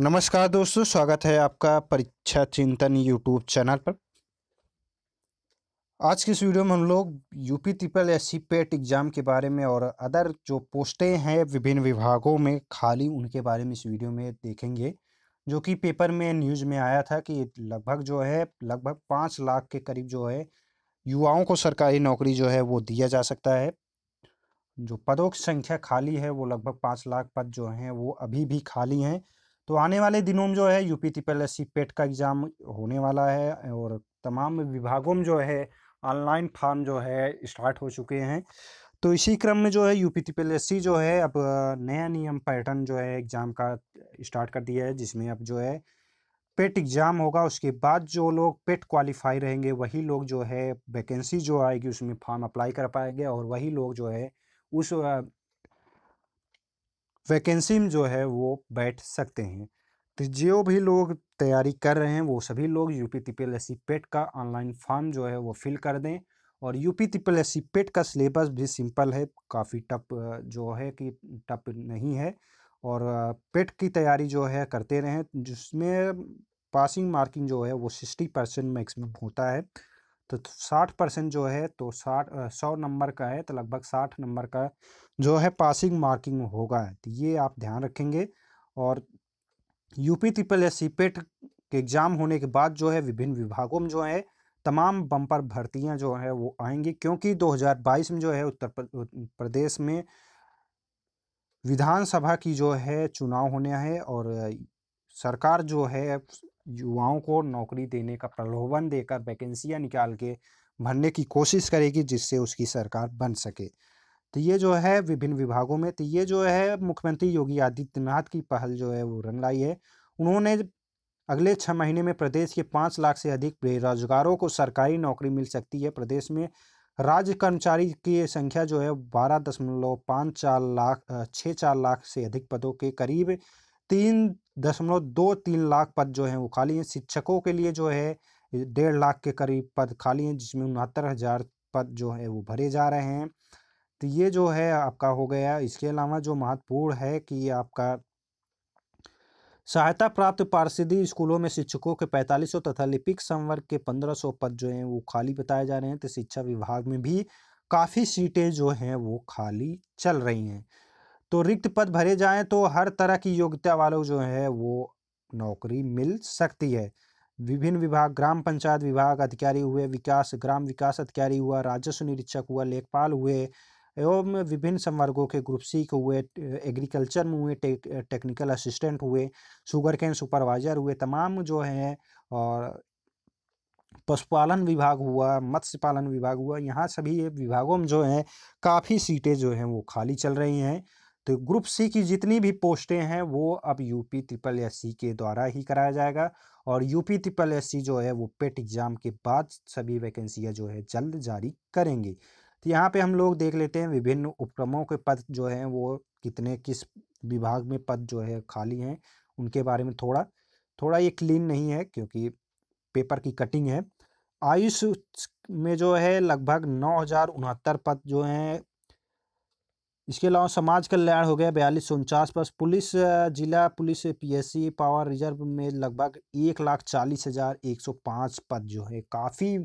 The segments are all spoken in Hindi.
नमस्कार दोस्तों स्वागत है आपका परीक्षा चिंतन यूट्यूब चैनल पर आज के इस वीडियो में हम लोग UP triple S C PET exam के बारे में और अदर जो पोस्टें हैं विभिन्न विभागों में खाली उनके बारे में इस वीडियो में देखेंगे जो कि पेपर में न्यूज़ में आया था कि लगभग जो है लगभग पाँच लाख के करीब जो है युवाओं को सरकारी नौकरी जो है वो दिया जा सकता है जो पदों की संख्या खाली है वो लगभग पाँच लाख पद जो हैं वो अभी भी खाली हैं तो आने वाले दिनों में जो है यू पी एस पेट का एग्ज़ाम होने वाला है और तमाम विभागों में जो है ऑनलाइन फार्म जो है स्टार्ट हो चुके हैं तो इसी क्रम में जो है यू पी एस जो है अब नया नियम पैटर्न जो है एग्ज़ाम का स्टार्ट कर दिया है जिसमें अब जो है पेट एग्ज़ाम होगा उसके बाद जो लोग पेट क्वालिफाई रहेंगे वही लोग जो है वैकेंसी जो आएगी उसमें फॉर्म अप्लाई कर पाएंगे और वही लोग जो है उस वैकेंसी में जो है वो बैठ सकते हैं तो जो भी लोग तैयारी कर रहे हैं वो सभी लोग यू पी पी पेट का ऑनलाइन फॉर्म जो है वो फिल कर दें और यू पी पेट का सिलेबस भी सिंपल है काफ़ी टप जो है कि टप नहीं है और पेट की तैयारी जो है करते रहें जिसमें पासिंग मार्किंग जो है वो सिक्सटी परसेंट मैक्सिमम होता है तो साठ परसेंट जो है तो साठ सौ नंबर का है तो लगभग साठ नंबर का जो है पासिंग मार्किंग होगा तो ये आप ध्यान रखेंगे और यूपी ट्रिपल या सी पेट के एग्ज़ाम होने के बाद जो है विभिन्न विभागों में जो है तमाम बम्पर भर्तियां जो है वो आएंगी क्योंकि 2022 में जो है उत्तर प्रदेश में विधानसभा की जो है चुनाव होने हैं और सरकार जो है युवाओं को नौकरी देने का प्रलोभन देकर वैकेंसियाँ निकाल के भरने की कोशिश करेगी जिससे उसकी सरकार बन सके तो ये जो है विभिन्न विभागों में तो ये जो है मुख्यमंत्री योगी आदित्यनाथ की पहल जो है वो रंग लाई है उन्होंने अगले छः महीने में प्रदेश के पाँच लाख से अधिक बेरोजगारों को सरकारी नौकरी मिल सकती है प्रदेश में राज्य कर्मचारी की संख्या जो है बारह दशमलव पाँच चार लाख छः चार लाख से अधिक पदों के करीब तीन दशमलव दो तीन लाख पद जो हैं वो खाली हैं शिक्षकों के लिए जो है डेढ़ लाख के करीब पद खाली हैं जिसमें उनहत्तर हज़ार पद जो है वो भरे जा रहे हैं तो ये जो है आपका हो गया इसके अलावा जो महत्वपूर्ण है कि ये आपका सहायता प्राप्त पार्षदी स्कूलों में शिक्षकों के 4500 तथा लिपिक संवर्ग के 1500 पद जो हैं वो खाली बताए जा रहे हैं तो शिक्षा विभाग में भी काफ़ी सीटें जो हैं वो खाली चल रही हैं तो रिक्त पद भरे जाएं तो हर तरह की योग्यता वालों जो है वो नौकरी मिल सकती है विभिन्न विभाग ग्राम पंचायत विभाग अधिकारी हुए विकास ग्राम विकास अधिकारी हुआ राजस्व निरीक्षक हुआ लेखपाल हुए एवं विभिन्न संवर्गों के ग्रुप सी के हुए एग्रीकल्चर में हुए टेक्निकल असिस्टेंट हुए शुगर कैन सुपरवाइजर हुए तमाम जो हैं और पशुपालन विभाग हुआ मत्स्य पालन विभाग हुआ यहाँ सभी विभागों में जो हैं काफ़ी सीटें जो हैं वो खाली चल रही हैं तो ग्रुप सी की जितनी भी पोस्टें हैं वो अब यूपी ट्रिपल एस सी के द्वारा ही कराया जाएगा और यूपी ट्रिपल एस सी जो है वो पेट एग्ज़ाम के बाद सभी वैकेंसियाँ जो है जल्द जारी करेंगे तो यहाँ पे हम लोग देख लेते हैं विभिन्न उपक्रमों के पद जो हैं वो कितने किस विभाग में पद जो है खाली हैं उनके बारे में थोड़ा थोड़ा ये क्लीन नहीं है क्योंकि पेपर की कटिंग है आयुष में जो है लगभग नौ हज़ार उनहत्तर पद जो हैं इसके अलावा समाज कल्याण हो गया बयालीस सौ उनचास पर पुलिस जिला पुलिस पीएससी पावर रिजर्व में लगभग एक लाख चालीस हज़ार एक सौ पाँच पद जो है काफ़ी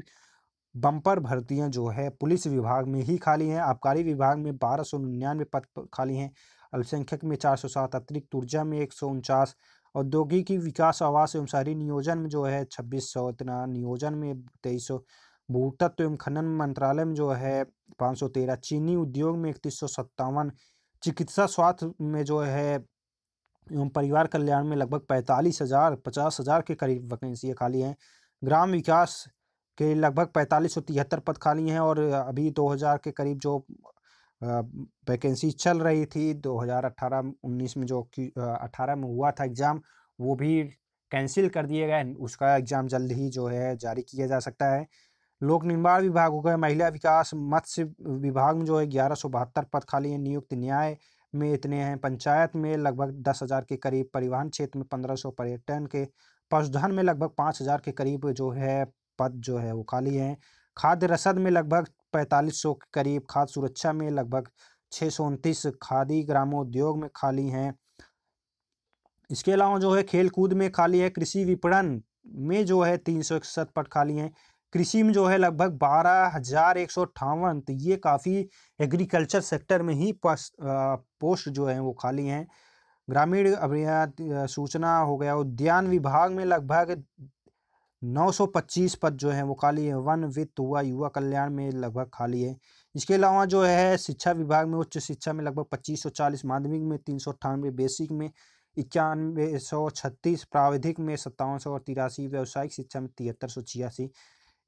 बम्पर भर्तियां जो है पुलिस विभाग में ही खाली हैं आबकारी विभाग में बारह सौ निन्यानवे पद खाली हैं अल्पसंख्यक में चार सौ सात अतिरिक्त ऊर्जा में एक सौ उनचास औद्योगिकी विकास आवास एवं शहरी नियोजन में जो है छब्बीस सौ इतना नियोजन में तेईस सौ भूतत्व एवं खनन मंत्रालय में जो है तेरह चीनी उद्योग में इकतीस चिकित्सा स्वास्थ्य में जो है एवं परिवार कल्याण में लगभग पैंतालीस हज़ार पचास हज़ार के करीब वैकेंसियाँ खाली हैं ग्राम विकास के लगभग पैंतालीस सौ तिहत्तर पद खाली हैं और अभी दो हज़ार के करीब जो वैकेंसी चल रही थी दो हज़ार अट्ठारह उन्नीस में जो अठारह में हुआ था एग्ज़ाम वो भी कैंसिल कर दिए गए उसका एग्ज़ाम जल्द ही जो है जारी किया जा सकता है लोक निर्माण विभाग हो गए महिला विकास मत्स्य विभाग में जो है ग्यारह सौ बहत्तर पद खाली हैं नियुक्त न्याय में इतने हैं पंचायत में लगभग दस हज़ार के करीब परिवहन क्षेत्र में पंद्रह सौ पर्यटन के पशुधन में लगभग पाँच हज़ार के करीब जो है पद जो है वो खाली हैं खाद्य रसद में लगभग पैंतालीस सौ के करीब खाद्य सुरक्षा में लगभग छः सौ उनतीस खादी ग्रामोद्योग में खाली हैं इसके अलावा जो है खेलकूद में खाली है कृषि विपणन में जो है तीन सौ इकसठ पद खाली हैं कृषि में जो है लगभग बारह हजार एक सौ अट्ठावन तो ये काफ़ी एग्रीकल्चर सेक्टर में ही पोस्ट जो है वो खाली हैं ग्रामीण अभियान सूचना हो गया उद्यान विभाग में लगभग 925 पद जो है वो खाली है वन वित्त हुआ युवा कल्याण में लगभग खाली है इसके अलावा जो है शिक्षा विभाग में उच्च शिक्षा में लगभग 2540 माध्यमिक में तीन सौ अट्ठानवे बेसिक में इक्यानवे सौ छत्तीस प्राविधिक में सत्तावन सौ और तिरासी व्यावसायिक शिक्षा में तिहत्तर सौ छियासी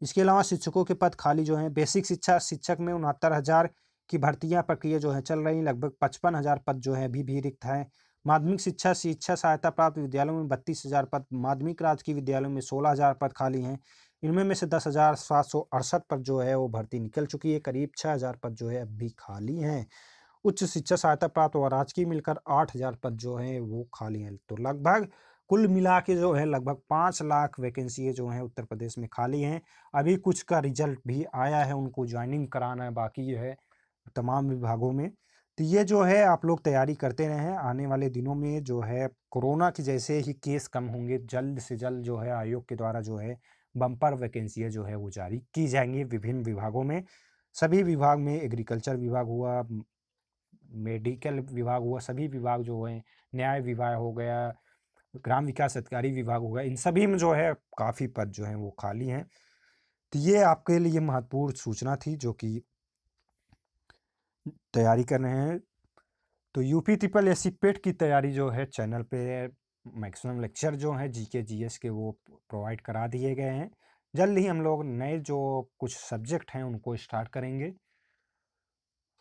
इसके अलावा शिक्षकों के पद खाली जो हैं बेसिक शिक्षा शिक्षक में उनहत्तर हज़ार की भर्तियाँ प्रक्रिया जो है चल रही लगभग पचपन हज़ार पद जो है अभी भी रिक्त हैं माध्यमिक शिक्षा शिक्षा सहायता प्राप्त विद्यालयों में बत्तीस हज़ार पद माध्यमिक राजकीय विद्यालयों में सोलह हज़ार पद खाली हैं इनमें में से दस हज़ार सात सौ अड़सठ पद जो है वो भर्ती निकल चुकी है करीब छः हज़ार पद जो है अब भी खाली हैं उच्च शिक्षा सहायता प्राप्त और राजकीय मिलकर आठ हज़ार पद जो हैं वो खाली हैं तो लगभग कुल मिला के जो है लगभग पाँच लाख वैकेंसी जो हैं उत्तर प्रदेश में खाली हैं अभी कुछ का रिजल्ट भी आया है उनको ज्वाइनिंग कराना है बाकी है तमाम विभागों में तो ये जो है आप लोग तैयारी करते हैं आने वाले दिनों में जो है कोरोना के जैसे ही केस कम होंगे जल्द से जल्द जो है आयोग के द्वारा जो है बम्पर वैकेंसियाँ जो है वो जारी की जाएंगी विभिन्न विभागों में सभी विभाग में एग्रीकल्चर विभाग हुआ मेडिकल विभाग हुआ सभी विभाग जो है न्याय विभाग हो गया ग्राम विकास अधिकारी विभाग होगा इन सभी में जो है काफ़ी पद जो हैं वो खाली हैं तो ये आपके लिए महत्वपूर्ण सूचना थी जो कि तैयारी कर रहे हैं तो यूपी ट्रिपल एस पेट की तैयारी जो है चैनल पे मैक्सिमम लेक्चर जो हैं जी के जी एस के वो प्रोवाइड करा दिए गए हैं जल्द ही हम लोग नए जो कुछ सब्जेक्ट हैं उनको स्टार्ट करेंगे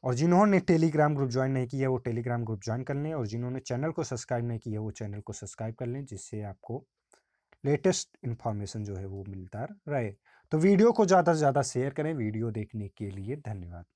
और जिन्होंने टेलीग्राम ग्रुप ज्वाइन नहीं किया वो टेलीग्राम ग्रुप ज्वाइन कर लें और जिन्होंने चैनल को सब्सक्राइब नहीं किया वो चैनल को सब्सक्राइब कर लें जिससे आपको लेटेस्ट इन्फॉर्मेशन जो है वो मिलता रहे तो वीडियो को ज़्यादा से ज़्यादा शेयर करें वीडियो देखने के लिए धन्यवाद